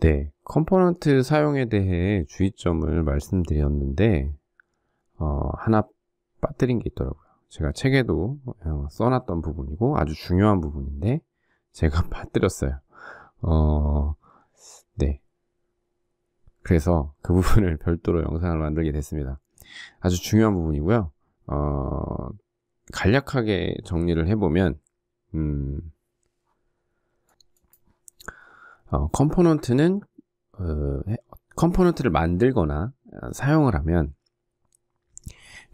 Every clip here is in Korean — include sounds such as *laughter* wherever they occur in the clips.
네, 컴포넌트 사용에 대해 주의점을 말씀드렸는데 어, 하나 빠뜨린 게 있더라고요. 제가 책에도 어, 써놨던 부분이고 아주 중요한 부분인데 제가 *laughs* 빠뜨렸어요. 어, 네. 그래서 그 부분을 *laughs* 별도로 영상을 만들게 됐습니다. 아주 중요한 부분이고요. 어, 간략하게 정리를 해보면 음, 어, 컴포넌트는 어, 컴포넌트를 만들거나 어, 사용을 하면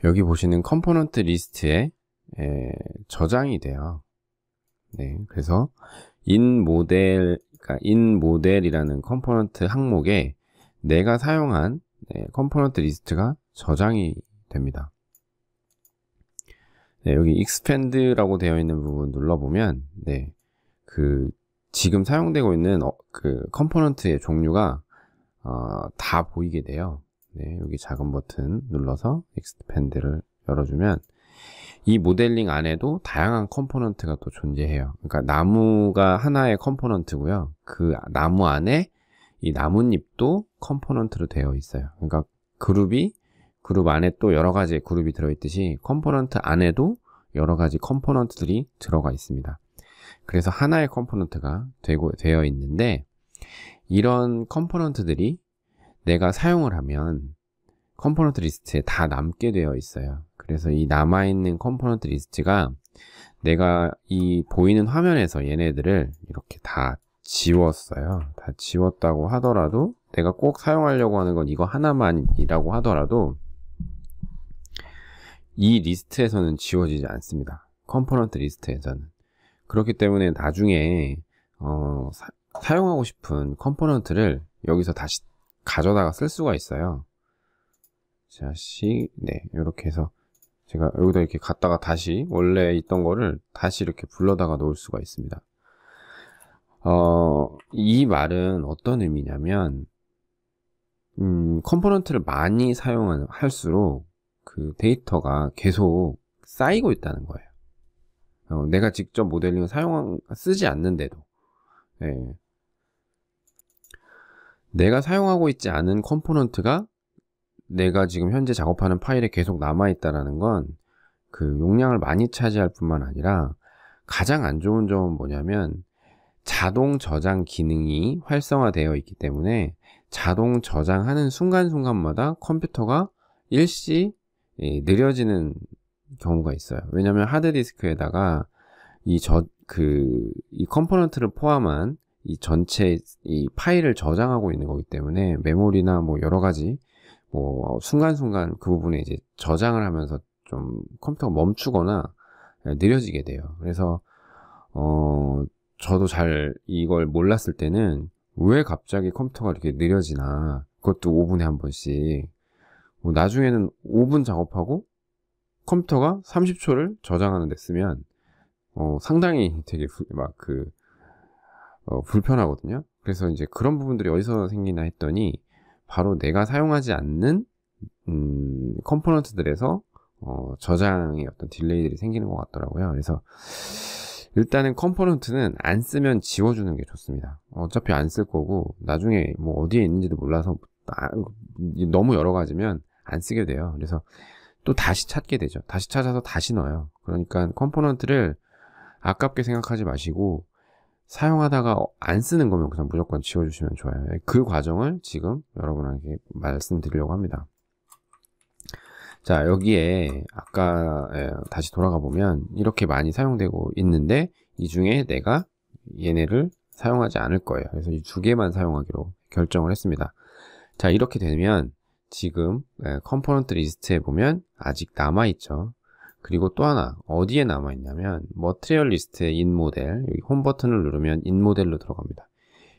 여기 보시는 컴포넌트 리스트에 에, 저장이 돼요. 네, 그래서 인 모델, 그러니까 인 모델이라는 컴포넌트 항목에 내가 사용한 네, 컴포넌트 리스트가 저장이 됩니다. 네, 여기 expand라고 되어 있는 부분 눌러보면 네, 그 지금 사용되고 있는 어, 그 컴포넌트의 종류가 어, 다 보이게 돼요. 네, 여기 작은 버튼 눌러서 엑스펜드를 열어주면 이 모델링 안에도 다양한 컴포넌트가 또 존재해요. 그러니까 나무가 하나의 컴포넌트고요. 그 나무 안에 이 나뭇잎도 컴포넌트로 되어 있어요. 그러니까 그룹이 그룹 안에 또 여러 가지 의 그룹이 들어있듯이 컴포넌트 안에도 여러 가지 컴포넌트들이 들어가 있습니다. 그래서 하나의 컴포넌트가 되고, 되어 있는데 이런 컴포넌트들이 내가 사용을 하면 컴포넌트 리스트에 다 남게 되어 있어요. 그래서 이 남아있는 컴포넌트 리스트가 내가 이 보이는 화면에서 얘네들을 이렇게 다 지웠어요. 다 지웠다고 하더라도 내가 꼭 사용하려고 하는 건 이거 하나만이라고 하더라도 이 리스트에서는 지워지지 않습니다. 컴포넌트 리스트에서는. 그렇기 때문에 나중에 어, 사, 용하고 싶은 컴포넌트를 여기서 다시 가져다가 쓸 수가 있어요. 자, 시, 네, 이렇게 해서 제가 여기다 이렇게 갔다가 다시 원래 있던 거를 다시 이렇게 불러다가 놓을 수가 있습니다. 어, 이 말은 어떤 의미냐면 음, 컴포넌트를 많이 사용할수록 그 데이터가 계속 쌓이고 있다는 거예요. 어, 내가 직접 모델링을 사용 쓰지 않는데도 예. 내가 사용하고 있지 않은 컴포넌트가 내가 지금 현재 작업하는 파일에 계속 남아있다라는 건 그 용량을 많이 차지할 뿐만 아니라 가장 안 좋은 점은 뭐냐면 자동 저장 기능이 활성화되어 있기 때문에 자동 저장하는 순간순간마다 컴퓨터가 일시 예, 느려지는 경우가 있어요. 왜냐하면 하드디스크에다가 이저그이 그, 컴포넌트를 포함한 이 전체 이 파일을 저장하고 있는 거기 때문에 메모리나 뭐 여러 가지 뭐 순간순간 그 부분에 이제 저장을 하면서 좀 컴퓨터가 멈추거나 느려지게 돼요. 그래서 어 저도 잘 이걸 몰랐을 때는 왜 갑자기 컴퓨터가 이렇게 느려지나 그것도 5분에 한 번씩 뭐 나중에는 5분 작업하고 컴퓨터가 30초를 저장하는 데 쓰면 어, 상당히 되게 막그 어, 불편하거든요. 그래서 이제 그런 부분들이 어디서 생기나 했더니 바로 내가 사용하지 않는 음, 컴포넌트들에서 어, 저장의 어떤 딜레이들이 생기는 것 같더라고요. 그래서 일단은 컴포넌트는 안 쓰면 지워주는 게 좋습니다. 어차피 안 쓸 거고 나중에 뭐 어디에 있는지도 몰라서 아, 너무 여러 가지면 안 쓰게 돼요. 그래서 또 다시 찾게 되죠. 다시 찾아서 다시 넣어요. 그러니까 컴포넌트를 아깝게 생각하지 마시고 사용하다가 어, 안 쓰는 거면 그냥 무조건 지워주시면 좋아요. 예, 그 과정을 지금 여러분에게 말씀드리려고 합니다. 자 여기에 아까 예, 다시 돌아가 보면 이렇게 많이 사용되고 있는데 이 중에 내가 얘네를 사용하지 않을 거예요. 그래서 이 두 개만 사용하기로 결정을 했습니다. 자 이렇게 되면 지금 예, 컴포넌트 리스트에 보면 아직 남아있죠. 그리고 또 하나 어디에 남아있냐면 머트리얼 리스트의 인 모델 여기 홈 버튼을 누르면 인 모델로 들어갑니다.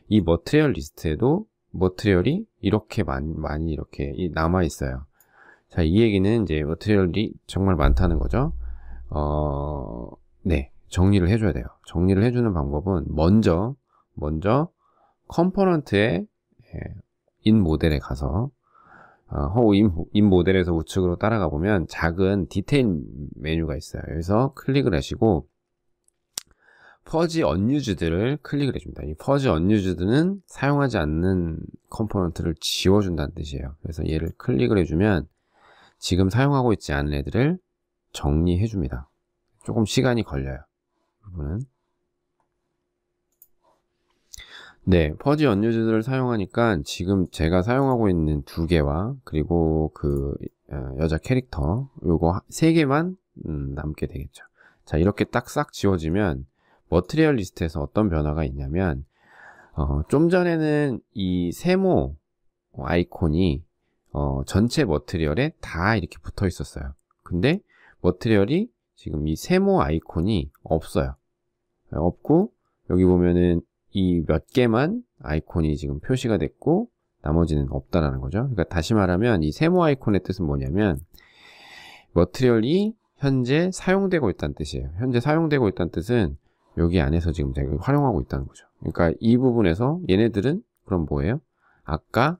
이 머트리얼 리스트에도 머트리얼이 이렇게 많이, 많이 이렇게 남아있어요. 자, 이 얘기는 이제 머트리얼이 정말 많다는 거죠. 어, 네. 정리를 해줘야 돼요. 정리를 해주는 방법은 먼저, 먼저 컴포넌트의 예, 인 모델에 가서 어, 허우 인, 인 모델에서 우측으로 따라가 보면 작은 디테일 메뉴가 있어요. 여기서 클릭을 하시고 퍼지 언유즈드를 클릭을 해줍니다. 이 퍼지 언유즈드는 사용하지 않는 컴포넌트를 지워준다는 뜻이에요. 그래서 얘를 클릭을 해주면 지금 사용하고 있지 않은 애들을 정리해줍니다. 조금 시간이 걸려요. 이 부분은. 네, 퍼지 언유즈를 사용하니까 지금 제가 사용하고 있는 두 개와 그리고 그 어, 여자 캐릭터 요거 세 개만 음, 남게 되겠죠. 자, 이렇게 딱 싹 지워지면 머트리얼 리스트에서 어떤 변화가 있냐면 어, 좀 전에는 이 세모 아이콘이 어, 전체 머트리얼에 다 이렇게 붙어 있었어요. 근데 머트리얼이 지금 이 세모 아이콘이 없어요. 없고 여기 보면은 이몇 개만 아이콘이 지금 표시가 됐고 나머지는 없다라는 거죠. 그러니까 다시 말하면 이 세모 아이콘의 뜻은 뭐냐면 머트리얼이 현재 사용되고 있다는 뜻이에요. 현재 사용되고 있다는 뜻은 여기 안에서 지금 제가 활용하고 있다는 거죠. 그러니까 이 부분에서 얘네들은 그럼 뭐예요? 아까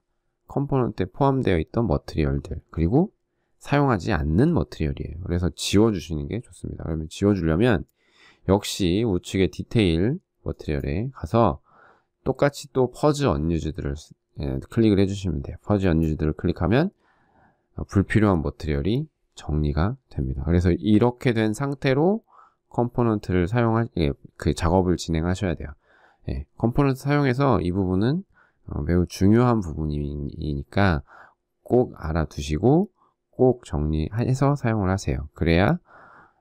컴포넌트에 포함되어 있던 머트리얼들 그리고 사용하지 않는 머트리얼이에요. 그래서 지워주시는 게 좋습니다. 그러면 지워주려면 역시 우측에 디테일 머트리얼에 가서 똑같이 또 퍼즈 언유즈들을 예, 클릭을 해주시면 돼요. 퍼즈 언유즈들을 클릭하면 어, 불필요한 머트리얼이 정리가 됩니다. 그래서 이렇게 된 상태로 컴포넌트를 사용할 예, 그 작업을 진행하셔야 돼요. 예, 컴포넌트 사용해서 이 부분은 어, 매우 중요한 부분이니까 꼭 알아두시고 꼭 정리해서 사용을 하세요. 그래야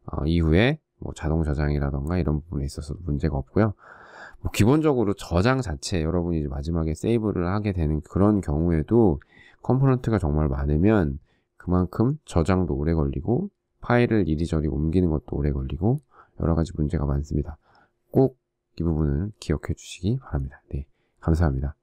어, 이후에 뭐 자동 저장이라던가 이런 부분에 있어서 문제가 없고요. 뭐 기본적으로 저장 자체 여러분이 이제 마지막에 세이브를 하게 되는 그런 경우에도 컴포넌트가 정말 많으면 그만큼 저장도 오래 걸리고 파일을 이리저리 옮기는 것도 오래 걸리고 여러 가지 문제가 많습니다. 꼭 이부분은 기억해 주시기 바랍니다. 네, 감사합니다.